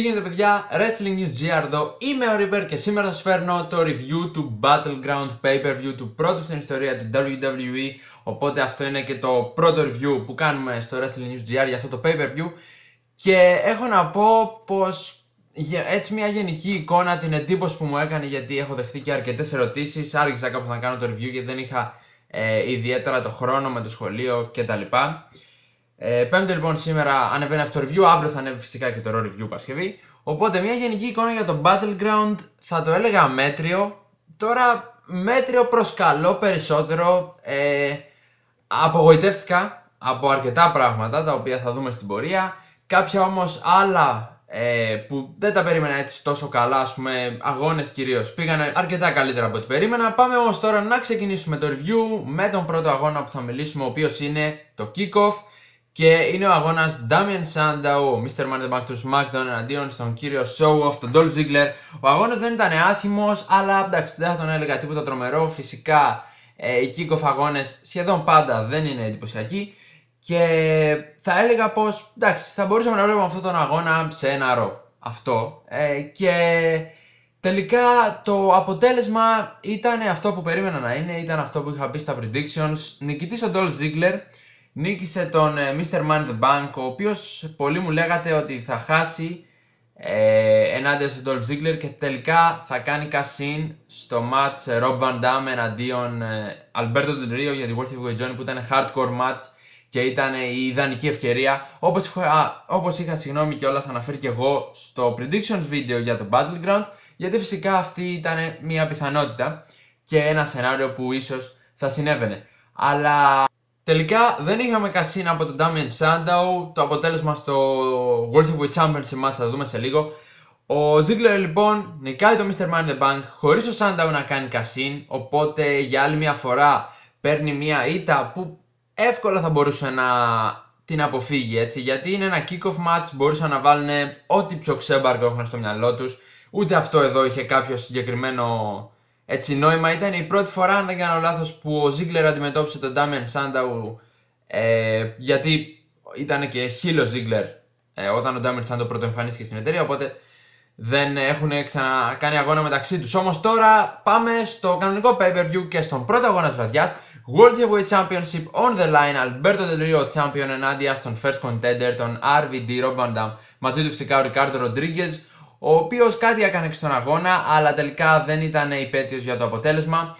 Τι γίνεται παιδιά, Wrestling News GR εδώ, είμαι ο River και σήμερα σας φέρνω το review του Battleground Pay-Per-View του πρώτου στην ιστορία του WWE Οπότε αυτό είναι και το πρώτο review που κάνουμε στο Wrestling News GR για αυτό το Pay-Per-View Και έχω να πω πως έτσι μια γενική εικόνα την εντύπωση που μου έκανε γιατί έχω δεχτεί και αρκετές ερωτήσεις Άργησα κάπως να κάνω το review γιατί δεν είχα ε, ιδιαίτερα το χρόνο με το σχολείο κτλ ε, λοιπόν σήμερα ανεβαίνει αυτό το review, αύριο θα ανέβει φυσικά και το raw review Παρασκευή. Οπότε μια γενική εικόνα για το Battleground θα το έλεγα μέτριο. Τώρα μέτριο προς καλό περισσότερο. Ε, απογοητεύτηκα από αρκετά πράγματα τα οποία θα δούμε στην πορεία. Κάποια όμως άλλα ε, που δεν τα περίμενα έτσι τόσο καλά, ας πούμε αγώνες κυρίως πήγαν αρκετά καλύτερα από ό,τι περίμενα. Πάμε όμως τώρα να ξεκινήσουμε το review με τον πρώτο αγώνα που θα μιλήσουμε ο οποίος είναι το Kickoff και είναι ο αγώνας Damian Sandow, Mr. Man the Back του SmackDown εναντίον στον κύριο of τον Dolph Ziggler. Ο αγώνας δεν ήταν άσχημος, αλλά εντάξει, δεν θα τον έλεγα τίποτα τρομερό. Φυσικά ε, οι kick αγώνες σχεδόν πάντα δεν είναι εντυπωσιακοί. Και θα έλεγα πως εντάξει, θα μπορούσαμε να βλέπουμε αυτόν τον αγώνα σε ένα ρο. Αυτό. Ε, και τελικά το αποτέλεσμα ήταν αυτό που περίμενα να είναι, ήταν αυτό που είχα πει στα predictions. Νικητής ο Dolph Ziggler. Νίκησε τον ε, Mr. Man the Bank, ο οποίος πολλοί μου λέγατε ότι θα χάσει ε, ενάντια στον Dolph Ziggler και τελικά θα κάνει κασίν στο match ε, Rob Van Dam εναντίον ε, Alberto Del Rio για τη World Heavyweight Johnny που ήταν hardcore match και ήταν η ιδανική ευκαιρία όπως είχα, όπως είχα συγγνώμη και όλα αναφέρει και εγώ στο predictions video για το Battleground γιατί φυσικά αυτή ήταν μια πιθανότητα και ένα σενάριο που ίσως θα συνέβαινε αλλά Τελικά δεν είχαμε Κασίνα από τον Damian Sandow. Το αποτέλεσμα στο World of Championship match θα δούμε σε λίγο. Ο Ziggler λοιπόν νικάει το Mr. Man in the Bank χωρίς ο Sandow να κάνει Κασίν. Οπότε για άλλη μια φορά παίρνει μια ήττα που εύκολα θα μπορούσε να την αποφύγει έτσι. Γιατί είναι ένα kick-off match, μπορούσαν να βάλουν ό,τι πιο ξέμπαρκο έχουν στο μυαλό τους. Ούτε αυτό εδώ είχε κάποιο συγκεκριμένο έτσι νόημα. Ήταν η πρώτη φορά, αν δεν κάνω λάθος, που ο Ζίγκλερ αντιμετώπισε τον Ντάμιαν Σάνταου. Ε, γιατί ήταν και χίλο Ζίγκλερ ε, όταν ο Ντάμιαν Σάνταου πρωτοεμφανίστηκε στην εταιρεία. Οπότε δεν έχουν ξανακάνει αγώνα μεταξύ τους. Όμως τώρα πάμε στο κανονικό pay-per-view και στον πρώτο αγώνα βραδιάς. World Heavyweight Championship on the line, Alberto Del Rio Champion ενάντια στον first contender, τον RVD Rob Van Dam. Μαζί του φυσικά ο Ricardo Rodriguez, ο οποίος κάτι έκανε στον αγώνα, αλλά τελικά δεν ήταν υπέτειος για το αποτέλεσμα.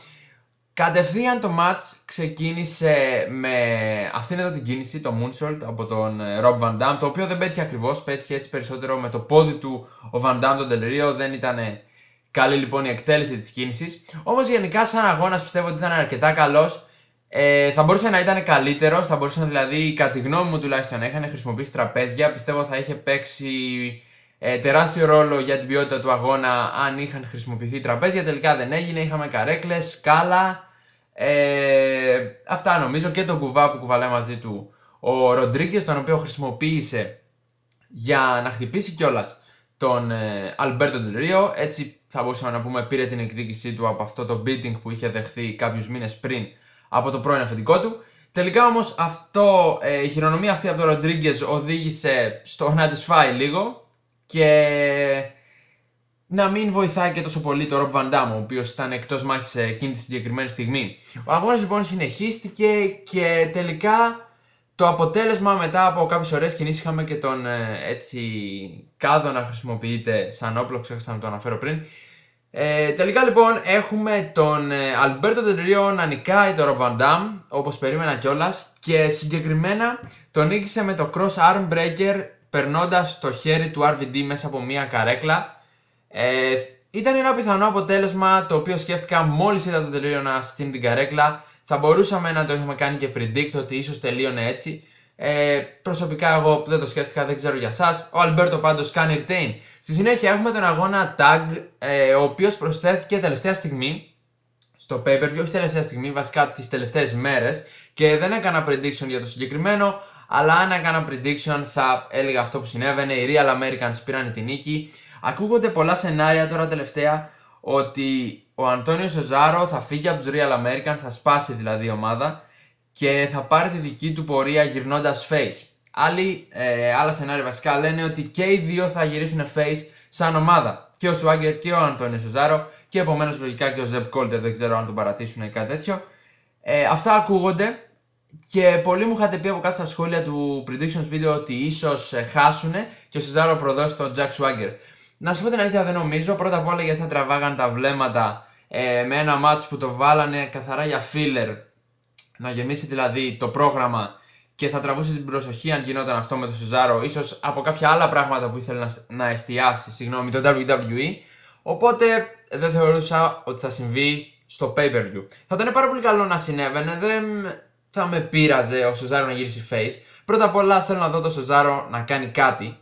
Κατευθείαν το match ξεκίνησε με αυτήν εδώ την κίνηση, το Moonsault από τον ε, Rob Van Dam, το οποίο δεν πέτυχε ακριβώς, πέτυχε έτσι περισσότερο με το πόδι του ο Van Dam τον Τελερίο, δεν ήταν καλή λοιπόν η εκτέλεση της κίνησης. Όμως γενικά, σαν αγώνας πιστεύω ότι ήταν αρκετά καλός. Ε, θα μπορούσε να ήταν καλύτερος, θα μπορούσε δηλαδή, κατά τη γνώμη μου τουλάχιστον, να είχαν χρησιμοποιήσει τραπέζια. Πιστεύω θα είχε παίξει ε, τεράστιο ρόλο για την ποιότητα του αγώνα αν είχαν χρησιμοποιηθεί τραπέζια. Τελικά δεν έγινε, είχαμε καρέκλες, σκάλα. Ε, αυτά νομίζω και τον κουβά που κουβαλάει μαζί του ο Ροντρίγκες, τον οποίο χρησιμοποίησε για να χτυπήσει κιόλας τον ε, Αλμπέρτο Τελρίο. Έτσι θα μπορούσαμε να πούμε πήρε την εκδίκησή του από αυτό το beating που είχε δεχθεί κάποιους μήνες πριν από το πρώην αφεντικό του. Τελικά όμως αυτό, ε, η χειρονομία αυτή από τον Ροντρίγκες οδήγησε στο να της φάει λίγο και να μην βοηθάει και τόσο πολύ το Rob Van Damme, ο οποίος ήταν εκτός μάχης ε, εκείνη τη συγκεκριμένη στιγμή. Ο αγώνας λοιπόν συνεχίστηκε και τελικά το αποτέλεσμα μετά από κάποιες ωραίες κινήσεις είχαμε και τον ε, έτσι κάδο να χρησιμοποιείται σαν όπλο, ξέχασα να το αναφέρω πριν. Ε, τελικά λοιπόν έχουμε τον Αλμπέρτο ε, Τεντρίο να νικάει τον Rob Van Damme, όπως περίμενα κιόλας. και συγκεκριμένα τον νίκησε με το Cross Arm Breaker περνώντας το χέρι του RVD μέσα από μία καρέκλα. Ε, ήταν ένα πιθανό αποτέλεσμα το οποίο σκέφτηκα μόλις είδα το τελείωνα στην την καρέκλα. Θα μπορούσαμε να το είχαμε κάνει και predict ότι ίσως τελείωνε έτσι. Ε, προσωπικά εγώ δεν το σκέφτηκα, δεν ξέρω για εσά. Ο Αλμπέρτο πάντως κάνει retain. Στη συνέχεια έχουμε τον αγώνα tag, ε, ο οποίος προσθέθηκε τελευταία στιγμή στο pay per view, όχι τελευταία στιγμή, βασικά τις τελευταίες μέρες. Και δεν έκανα prediction για το συγκεκριμένο, αλλά αν έκανα prediction θα έλεγα αυτό που συνέβαινε. Οι Real Americans πήραν την νίκη. Ακούγονται πολλά σενάρια τώρα τελευταία ότι ο Αντώνιος Σεζάρο θα φύγει από τους Real Americans, θα σπάσει δηλαδή η ομάδα και θα πάρει τη δική του πορεία γυρνώντας face. Άλλοι, ε, άλλα σενάρια βασικά λένε ότι και οι δύο θα γυρίσουν face σαν ομάδα. Και ο Σουάγκερ και ο Αντώνιο Ζάρο και επομένως λογικά και ο Ζεπ Κόλτερ. Δεν ξέρω αν τον παρατήσουν ή κάτι τέτοιο. Ε, αυτά ακούγονται. Και πολλοί μου είχατε πει από κάτω στα σχόλια του predictions video ότι ίσως ε, χάσουνε και ο Σιζάρο προδώσει τον Jack Swagger. Να σου πω την αλήθεια, δεν νομίζω. Πρώτα απ' όλα γιατί θα τραβάγαν τα βλέμματα ε, με ένα μάτσο που το βάλανε καθαρά για filler. Να γεμίσει δηλαδή το πρόγραμμα και θα τραβούσε την προσοχή αν γινόταν αυτό με τον Σιζάρο, ίσως από κάποια άλλα πράγματα που ήθελε να, να εστιάσει, συγγνώμη, το WWE. Οπότε δεν θεωρούσα ότι θα συμβεί στο pay per view. Θα ήταν πάρα πολύ καλό να συνέβαινε. Δεν, θα με πείραζε ο Σοζάρο να γυρίσει face. Πρώτα απ' όλα θέλω να δω τον Σοζάρο να κάνει κάτι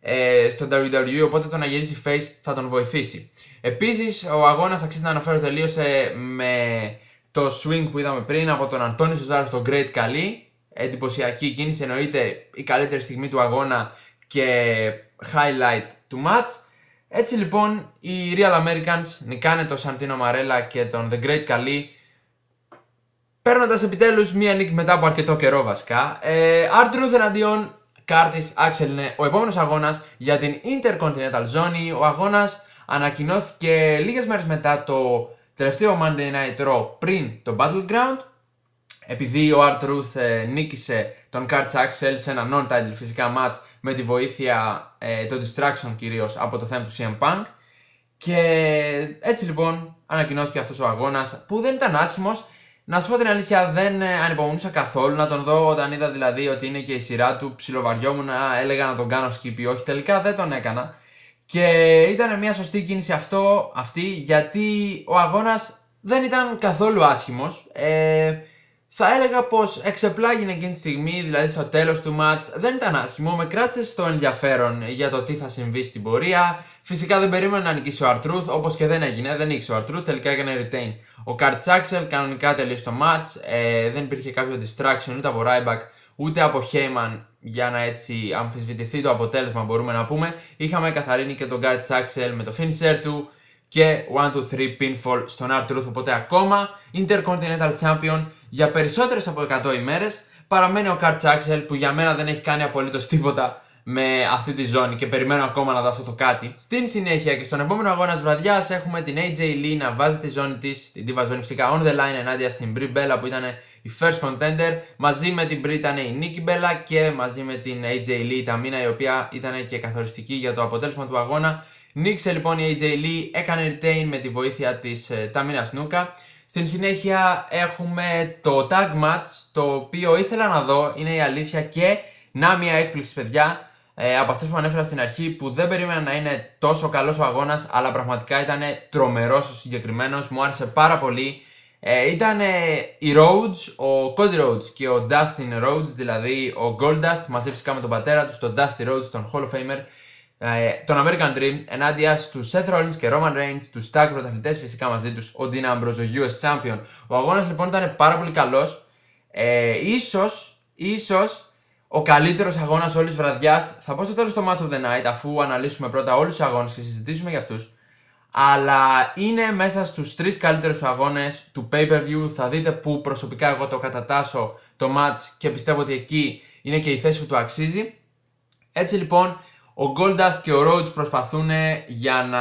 ε, στο WWE, οπότε το να γυρίσει face θα τον βοηθήσει. Επίσης, ο αγώνας αξίζει να αναφέρω τελείωσε με το swing που είδαμε πριν από τον Αντώνη Σοζάρο στο Great Cali. Εντυπωσιακή κίνηση, εννοείται η καλύτερη στιγμή του αγώνα και highlight του match. Έτσι λοιπόν οι Real Americans νικάνε τον Σαντίνο Μαρέλα και τον The Great Καλή Παίρνοντας επιτέλους μία νίκη μετά από αρκετό καιρό βασικά, ε, εναντίον Κάρτη Άξελ είναι ο επόμενος αγώνας για την Intercontinental Zone. Ο αγώνας ανακοινώθηκε λίγες μέρες μετά το τελευταίο Monday Night Raw πριν το Battleground. Επειδή ο Art ε, νίκησε τον Κάρτ Άξελ σε ένα non-title φυσικά match με τη βοήθεια ε, των distraction κυρίως από το θέμα του CM Punk. Και έτσι λοιπόν ανακοινώθηκε αυτός ο αγώνας που δεν ήταν άσχημος. Να σου πω την αλήθεια, δεν ε, ανυπομονούσα καθόλου να τον δω όταν είδα δηλαδή ότι είναι και η σειρά του. Ψιλοβαριόμουν, έλεγα να τον κάνω σκύπη. Όχι, τελικά δεν τον έκανα. Και ήταν μια σωστή κίνηση αυτό, αυτή, γιατί ο αγώνας δεν ήταν καθόλου άσχημος. Ε, θα έλεγα πως εξεπλάγει εκείνη τη στιγμή, δηλαδή στο τέλος του match, δεν ήταν άσχημο. Με κράτησες στο ενδιαφέρον για το τι θα συμβεί στην πορεία. Φυσικά δεν περίμενε να νικήσει ο Αρτρούθ, όπως και δεν έγινε, δεν νίκησε ο Αρτρούθ, τελικά έκανε retain. Ο Τσάξελ κανονικά τελείωσε το match, ε, δεν υπήρχε κάποιο distraction ούτε από Ryback ούτε από Χέιμαν για να έτσι αμφισβητηθεί το αποτέλεσμα μπορούμε να πούμε. Είχαμε καθαρίνει και τον Καρτ Τσάξελ με το finisher του και 1-2-3 pinfall στον Αρτρούθ, οπότε ακόμα Intercontinental Champion για περισσότερες από 100 ημέρες. Παραμένει ο Καρτ Σάξελ που για μένα δεν έχει κάνει απολύτως τίποτα με αυτή τη ζώνη και περιμένω ακόμα να δω αυτό το κάτι. Στην συνέχεια και στον επόμενο αγώνα βραδιάς έχουμε την AJ Lee να βάζει τη ζώνη της, την Diva φυσικά on the line ενάντια στην Brie Bella που ήταν η first contender. Μαζί με την Brie ήταν η Nikki Bella και μαζί με την AJ Lee η Ταμίνα η οποία ήταν και καθοριστική για το αποτέλεσμα του αγώνα. Νίξε λοιπόν η AJ Lee, έκανε retain με τη βοήθεια της Ταμίνα ε, Νούκα. Στην συνέχεια έχουμε το tag match, το οποίο ήθελα να δω, είναι η αλήθεια και να μια έκπληξη παιδιά. Ε, από αυτές που ανέφερα στην αρχή που δεν περίμενα να είναι τόσο καλός ο αγώνας αλλά πραγματικά ήταν τρομερός ο συγκεκριμένος, μου άρεσε πάρα πολύ. Ε, ήταν οι Rhodes, ο Cody Rhodes και ο Dustin Rhodes, δηλαδή ο Goldust μαζί φυσικά με τον πατέρα τους, τον Dusty Rhodes, τον Hall of Famer ε, τον American Dream ενάντια στους Seth Rollins και Roman Reigns, τους tag πρωταθλητές φυσικά μαζί τους, ο Dean Ambrose, ο US Champion. Ο αγώνας λοιπόν ήταν πάρα πολύ καλός. Ε, ίσως, ίσως ο καλύτερος αγώνας όλης βραδιάς. Θα πω στο τέλος το Match of the Night, αφού αναλύσουμε πρώτα όλους τους αγώνες και συζητήσουμε για αυτούς. Αλλά είναι μέσα στους τρεις καλύτερους αγώνες του pay per view. Θα δείτε που προσωπικά εγώ το κατατάσω το match και πιστεύω ότι εκεί είναι και η θέση που του αξίζει. Έτσι λοιπόν, ο Goldust και ο Rhodes προσπαθούν για να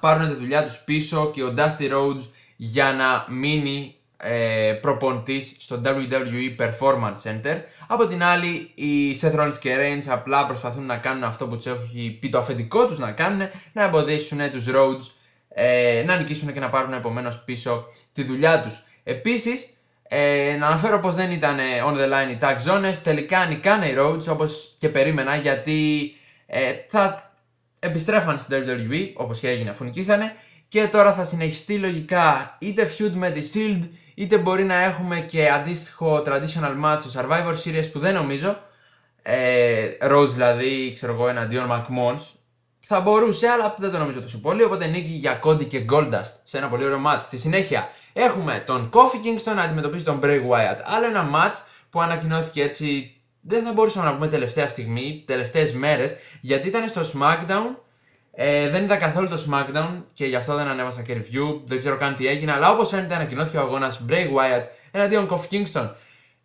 πάρουν τη δουλειά τους πίσω και ο Dusty Rhodes για να μείνει ε, προπονητής στο WWE Performance Center. Από την άλλη, οι Seth Rollins και Reigns απλά προσπαθούν να κάνουν αυτό που τους έχει πει το αφεντικό τους να κάνουν, να εμποδίσουν τους Rhodes ε, να νικήσουν και να πάρουν επομένως πίσω τη δουλειά τους. Επίσης, ε, να αναφέρω πως δεν ήταν on the line οι tag zones, τελικά νικάνε οι Rhodes όπως και περίμενα γιατί ε, θα επιστρέφαν στην WWE όπως και έγινε αφού νικήσανε και τώρα θα συνεχιστεί λογικά είτε feud με τη Shield είτε μπορεί να έχουμε και αντίστοιχο traditional match στο Survivor Series που δεν νομίζω ε, Rose δηλαδή ξέρω εγώ εναντίον McMons θα μπορούσε αλλά δεν το νομίζω τόσο πολύ οπότε νίκη για Cody και Goldust σε ένα πολύ ωραίο match στη συνέχεια έχουμε τον Kofi Kingston να αντιμετωπίσει τον Bray Wyatt άλλο ένα match που ανακοινώθηκε έτσι δεν θα μπορούσαμε να πούμε τελευταία στιγμή, τελευταίες μέρες, γιατί ήταν στο SmackDown. Ε, δεν ήταν καθόλου το SmackDown και γι' αυτό δεν ανέβασα και review. Δεν ξέρω καν τι έγινε, αλλά όπως φαίνεται ανακοινώθηκε ο αγώνας Bray Wyatt εναντίον Κόφ Kingston.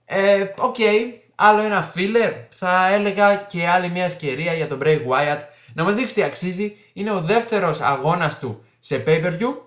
Ε, οκ, okay, άλλο ένα filler. Θα έλεγα και άλλη μια ευκαιρία για τον Bray Wyatt να μας δείξει τι αξίζει. Είναι ο δεύτερος αγώνας του σε pay per view.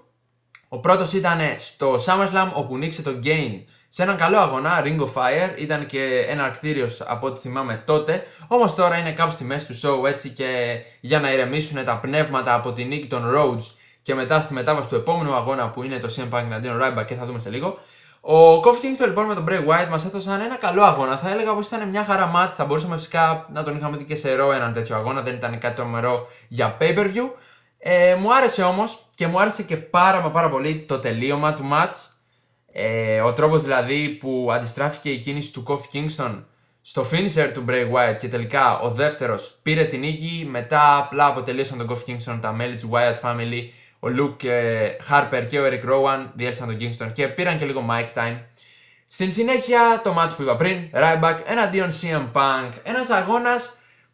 Ο πρώτος ήταν στο SummerSlam όπου νίξε τον Gain σε έναν καλό αγώνα, Ring of Fire ήταν και ένα αρκτήριος από ό,τι θυμάμαι τότε. Όμως τώρα είναι κάπου στη μέση του show έτσι και για να ηρεμήσουν τα πνεύματα από τη νίκη των Rhodes και μετά στη μετάβαση του επόμενου αγώνα που είναι το CM Punk εναντίον Ryback και θα δούμε σε λίγο. Ο Kofi Kingston λοιπόν με τον Bray Wyatt μας έδωσαν ένα καλό αγώνα. Θα έλεγα πως ήταν μια χαρά μάτς. Θα μπορούσαμε φυσικά να τον είχαμε δει και σε ρο έναν τέτοιο αγώνα. Δεν ήταν κάτι τρομερό για pay per view. Ε, μου άρεσε όμως και μου άρεσε και πάρα, πάρα πολύ το τελείωμα του match ε, ο τρόπος δηλαδή που αντιστράφηκε η κίνηση του Κόφι Kingston στο finisher του Bray Wyatt και τελικά ο δεύτερος πήρε την νίκη. Μετά απλά αποτελέσαν τον Κόφι Kingston τα μέλη του Wyatt Family. Ο Luke ε, Harper και ο Eric Rowan διέλυσαν τον Kingston και πήραν και λίγο mic time. Στην συνέχεια το match που είπα πριν, Ryback εναντίον CM Punk. Ένας αγώνας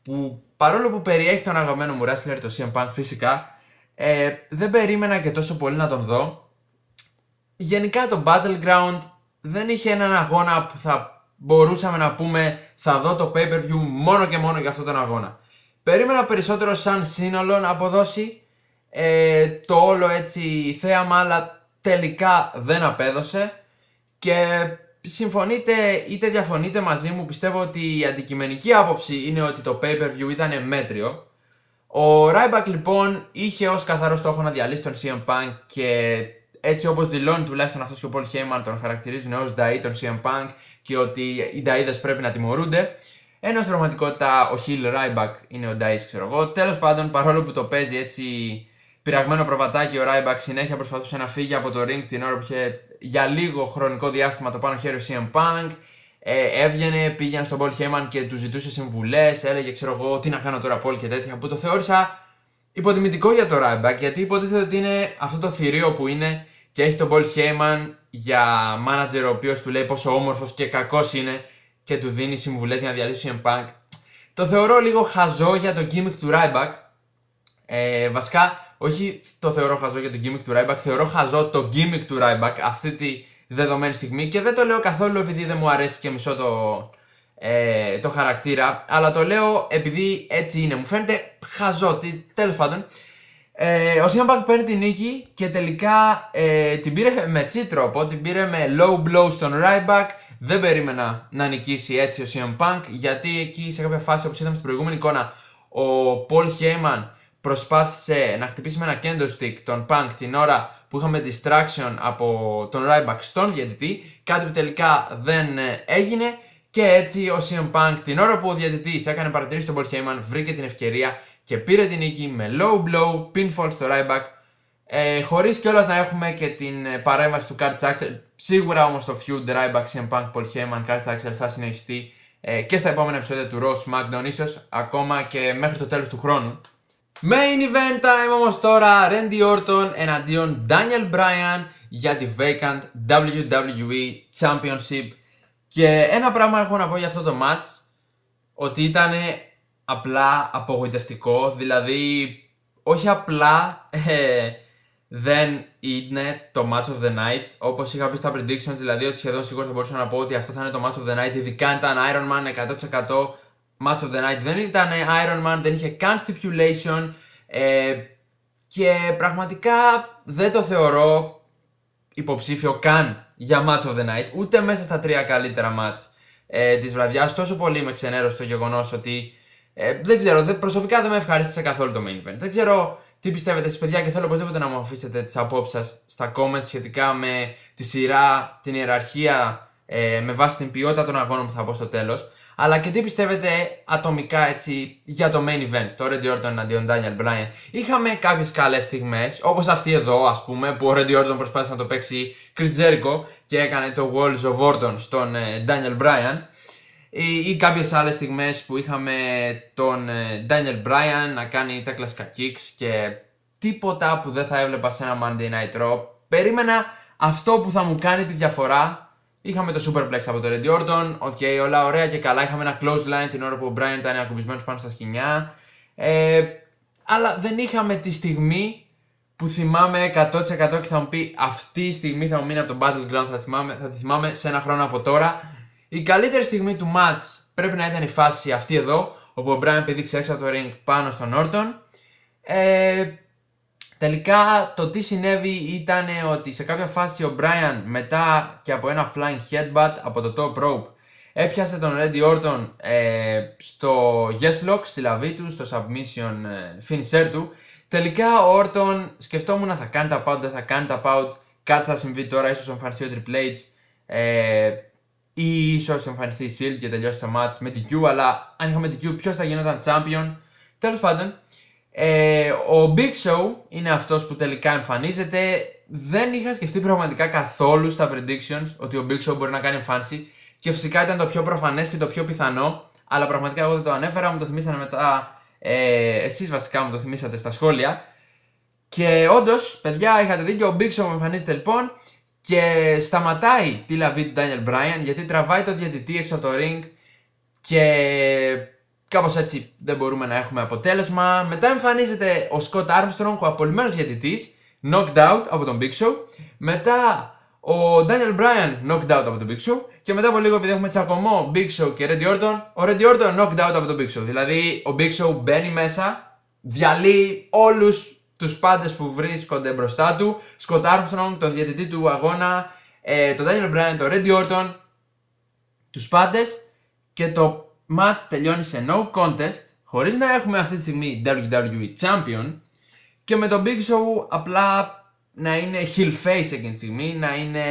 που παρόλο που περιέχει τον αγαπημένο μου wrestler, το CM Punk φυσικά, ε, δεν περίμενα και τόσο πολύ να τον δω γενικά το Battleground δεν είχε έναν αγώνα που θα μπορούσαμε να πούμε θα δω το pay-per-view μόνο και μόνο για αυτόν τον αγώνα. Περίμενα περισσότερο σαν σύνολο να αποδώσει ε, το όλο έτσι θέαμα αλλά τελικά δεν απέδωσε και συμφωνείτε είτε διαφωνείτε μαζί μου πιστεύω ότι η αντικειμενική άποψη είναι ότι το pay-per-view ήταν μέτριο ο Ryback λοιπόν είχε ως καθαρό στόχο να διαλύσει τον CM Punk και έτσι όπως δηλώνει τουλάχιστον αυτός και ο Πολ Χέιμαν τον χαρακτηρίζουν ως Νταή, των CM Punk και ότι οι Νταΐδε πρέπει να τιμωρούνται. Ενώ στην πραγματικότητα ο Χιλ Ράιμπακ είναι ο Νταή, ξέρω εγώ. Τέλος πάντων, παρόλο που το παίζει έτσι πειραγμένο προβατάκι, ο Ράιμπακ συνέχεια προσπαθούσε να φύγει από το ring την ώρα που είχε για λίγο χρονικό διάστημα το πάνω χέρι ο CM Punk. Ε, έβγαινε, πήγαινε στον Πολ Χέιμαν και του ζητούσε συμβουλές, έλεγε ξέρω εγώ τι να κάνω τώρα Πολ και τέτοια που το θεώρησα υποτιμητικό για το Ράιμπακ γιατί υποτίθεται ότι είναι αυτό το θηρίο που είναι και έχει τον Πολ Χέιμαν για μάνατζερ ο οποίος του λέει πόσο όμορφος και κακός είναι και του δίνει συμβουλές για να διαλύσει CM Punk. Το θεωρώ λίγο χαζό για το gimmick του Ryback. Ε, βασικά, όχι το θεωρώ χαζό για το gimmick του Ryback, θεωρώ χαζό το gimmick του Ryback αυτή τη δεδομένη στιγμή και δεν το λέω καθόλου επειδή δεν μου αρέσει και μισό το, ε, το χαρακτήρα, αλλά το λέω επειδή έτσι είναι. Μου φαίνεται χαζό, τέλος πάντων. Ε, ο Σιμπακ παίρνει την νίκη και τελικά ε, την πήρε με τσι την πήρε με low blow στον Ryback. Δεν περίμενα να νικήσει έτσι ο CM Punk γιατί εκεί σε κάποια φάση όπως είδαμε στην προηγούμενη εικόνα ο Paul Heyman προσπάθησε να χτυπήσει με ένα stick τον Punk την ώρα που είχαμε distraction από τον Ryback στον διαιτητή κάτι που τελικά δεν ε, έγινε και έτσι ο CM Punk την ώρα που ο διαιτητής έκανε παρατηρήσεις τον Paul Heyman βρήκε την ευκαιρία και πήρε την νίκη με low blow, pinfall στο Ryback ε, χωρίς κιόλας να έχουμε και την ε, παρέμβαση του Κάρτ Τσάξελ, σίγουρα όμως το feud Ryback, CM Punk, Paul Heyman, Κάρτ θα συνεχιστεί ε, και στα επόμενα επεισόδια του ross Magnon, ίσως ακόμα και μέχρι το τέλος του χρόνου Main event time όμως τώρα Randy Orton εναντίον Daniel Bryan για τη vacant WWE Championship και ένα πράγμα έχω να πω για αυτό το match ότι ήταν απλά απογοητευτικό, δηλαδή όχι απλά ε, δεν είναι το Match of the Night, όπως είχα πει στα predictions, δηλαδή ότι σχεδόν σίγουρα θα μπορούσα να πω ότι αυτό θα είναι το Match of the Night, ειδικά ήταν Iron Man 100%, Match of the Night δεν ήταν Iron Man, δεν είχε καν stipulation ε, και πραγματικά δεν το θεωρώ υποψήφιο καν για Match of the Night, ούτε μέσα στα τρία καλύτερα match ε, της βραδιάς. Τόσο πολύ με ξενέρωσε το γεγονός ότι ε, δεν ξέρω, δε, προσωπικά δεν με ευχαρίστησε καθόλου το main event. Δεν ξέρω τι πιστεύετε εσείς, παιδιά και θέλω οπωσδήποτε να μου αφήσετε τις απόψεις σας στα comments σχετικά με τη σειρά, την ιεραρχία, ε, με βάση την ποιότητα των αγώνων που θα πω στο τέλος. Αλλά και τι πιστεύετε ατομικά έτσι για το main event, το Randy Orton αντίον Daniel Bryan. Είχαμε κάποιες καλές στιγμές, όπως αυτή εδώ ας πούμε, που ο Randy Orton προσπάθησε να το παίξει Chris Jericho και έκανε το Walls of Orton στον ε, Daniel Bryan. Ε, ή κάποιες άλλες στιγμές που είχαμε τον ε, Daniel Bryan να κάνει τα κλασικά kicks και τίποτα που δεν θα έβλεπα σε ένα Monday Night Raw. Περίμενα αυτό που θα μου κάνει τη διαφορά. Είχαμε το Superplex από τον Randy Orton, οκ, όλα ωραία και καλά. Είχαμε ένα close line την ώρα που ο Bryan ήταν ακουμπισμένος πάνω στα σκηνιά. Ε, αλλά δεν είχαμε τη στιγμή που θυμάμαι 100% και θα μου πει αυτή η στιγμή θα μου μείνει από τον Battleground, θα, θα τη θυμάμαι σε ένα χρόνο από τώρα η καλύτερη στιγμή του match πρέπει να ήταν η φάση αυτή εδώ, όπου ο Brian πηδήξε έξω από το ring πάνω στον Όρτον. Ε, τελικά το τι συνέβη ήταν ότι σε κάποια φάση ο Brian μετά και από ένα flying headbutt από το top rope έπιασε τον Ρέντι Ορτόν ε, στο yes lock, στη λαβή του, στο submission ε, finisher του. Τελικά ο Όρτον, σκεφτόμουν να θα κάνει τα out, δεν θα κάνει τα out, κάτι θα συμβεί τώρα, ίσως εμφανιστεί ο Triple H. Ε, ή ίσως εμφανιστεί η Shield και τελειώσει το match με την Q, αλλά αν είχαμε την Q, ποιος θα γινόταν champion. Τέλος πάντων, ε, ο Big Show είναι αυτός που τελικά εμφανίζεται. Δεν είχα σκεφτεί πραγματικά καθόλου στα predictions ότι ο Big Show μπορεί να κάνει εμφάνιση και φυσικά ήταν το πιο προφανές και το πιο πιθανό, αλλά πραγματικά εγώ δεν το ανέφερα, μου το θυμήσανε μετά. Ε, εσείς βασικά μου το θυμήσατε στα σχόλια και όντως, παιδιά, είχατε δίκιο. Ο Big Show εμφανίζεται λοιπόν και σταματάει τη λαβή του Daniel Bryan γιατί τραβάει το διαιτητή έξω από το ring και κάπως έτσι δεν μπορούμε να έχουμε αποτέλεσμα. Μετά εμφανίζεται ο Scott Armstrong, ο απολυμμένος διαιτητής, knocked out από τον Big Show. Μετά ο Daniel Bryan knocked out από τον Big Show. Και μετά από λίγο, επειδή έχουμε τσακωμό Big Show και Randy Orton, ο Randy Orton knocked out από τον Big Show. Δηλαδή, ο Big Show μπαίνει μέσα, διαλύει όλους τους πάντες που βρίσκονται μπροστά του. Σκοτ Armstrong, τον διαιτητή του αγώνα, ε, τον Daniel Bryan, τον Randy Orton. τους πάντες και το match τελειώνει σε no contest, Χωρίς να έχουμε αυτή τη στιγμή WWE Champion και με τον Big Show απλά να είναι heel face εκείνη τη στιγμή, να είναι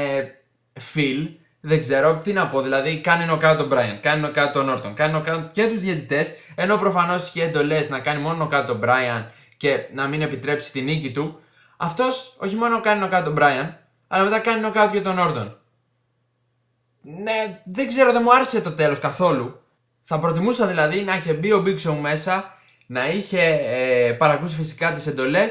feel. Δεν ξέρω τι να πω. Δηλαδή, κάνει νοκάτω τον Brian, κάνει νοκάτω τον Orton, κάνει και τους διαιτητές. Ενώ προφανώς είχε εντολές να κάνει μόνο τον Brian και να μην επιτρέψει τη νίκη του, αυτός όχι μόνο κάνει νοκάut τον Μπράιαν αλλά μετά κάνει κάτι και τον Όρντον. Ναι, δεν ξέρω, δεν μου άρεσε το τέλος καθόλου. Θα προτιμούσα δηλαδή να είχε μπει ο Big μέσα, να είχε ε, παρακούσει φυσικά τις εντολές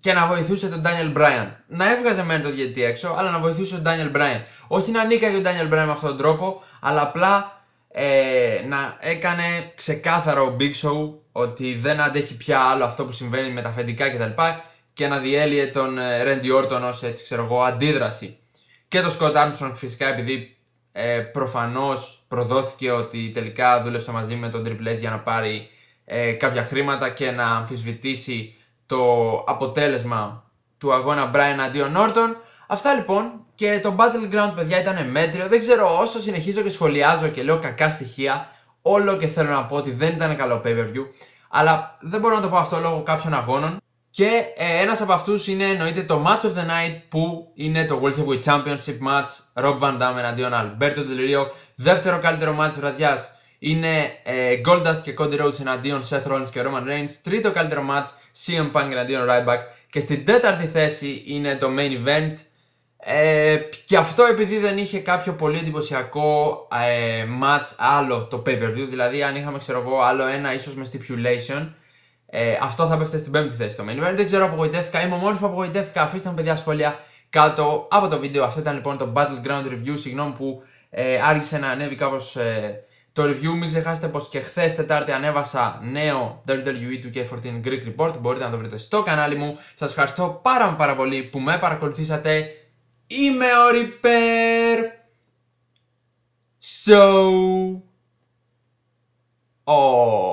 και να βοηθούσε τον Daniel Bryan. Να έβγαζε μεν το διαιτή έξω, αλλά να βοηθούσε τον Daniel Bryan. Όχι να νίκαγε ο Daniel Bryan με αυτόν τον τρόπο, αλλά απλά ε, να έκανε ξεκάθαρο ο Big Show ότι δεν αντέχει πια άλλο αυτό που συμβαίνει με τα αφεντικά κτλ. και να διέλυε τον ε, Randy Orton ως έτσι αντίδραση. Και το Scott Armstrong φυσικά επειδή ε, προφανώς προδόθηκε ότι τελικά δούλεψε μαζί με τον Triple για να πάρει ε, κάποια χρήματα και να αμφισβητήσει το αποτέλεσμα του αγώνα Brian αντίον Orton Αυτά λοιπόν και το Battleground παιδιά ήταν μέτριο. Δεν ξέρω όσο συνεχίζω και σχολιάζω και λέω κακά στοιχεία, όλο και θέλω να πω ότι δεν ήταν καλό pay per view. Αλλά δεν μπορώ να το πω αυτό λόγω κάποιων αγώνων. Και ε, ένας από αυτούς είναι εννοείται το Match of the Night που είναι το World Heavyweight Championship Match Rob Van Damme εναντίον Alberto Del Rio. Δεύτερο καλύτερο match βραδιάς είναι ε, Goldust και Cody Rhodes εναντίον Seth Rollins και Roman Reigns. Τρίτο καλύτερο match CM Punk εναντίον Ryback. Και στην τέταρτη θέση είναι το Main Event ε, και αυτό επειδή δεν είχε κάποιο πολύ εντυπωσιακό ε, match άλλο το pay-per-view, δηλαδή αν είχαμε ξέρω εγώ άλλο ένα ίσως μες stipulation, ε, αυτό θα πέφτε στην πέμπτη θέση το main event. Δεν ξέρω, απογοητεύτηκα, είμαι μόνος που απογοητεύτηκα, αφήστε μου παιδιά σχόλια κάτω από το βίντεο. Αυτό ήταν λοιπόν το Battleground Review, συγγνώμη που ε, άρχισε να ανέβει κάπως ε, το review. Μην ξεχάσετε πως και χθες Τετάρτη ανέβασα νέο WWE 2K14 Greek Report, μπορείτε να το βρείτε στο κανάλι μου. Σας ευχαριστώ πάρα πάρα πολύ που με παρακολουθήσατε. email repair. So, oh.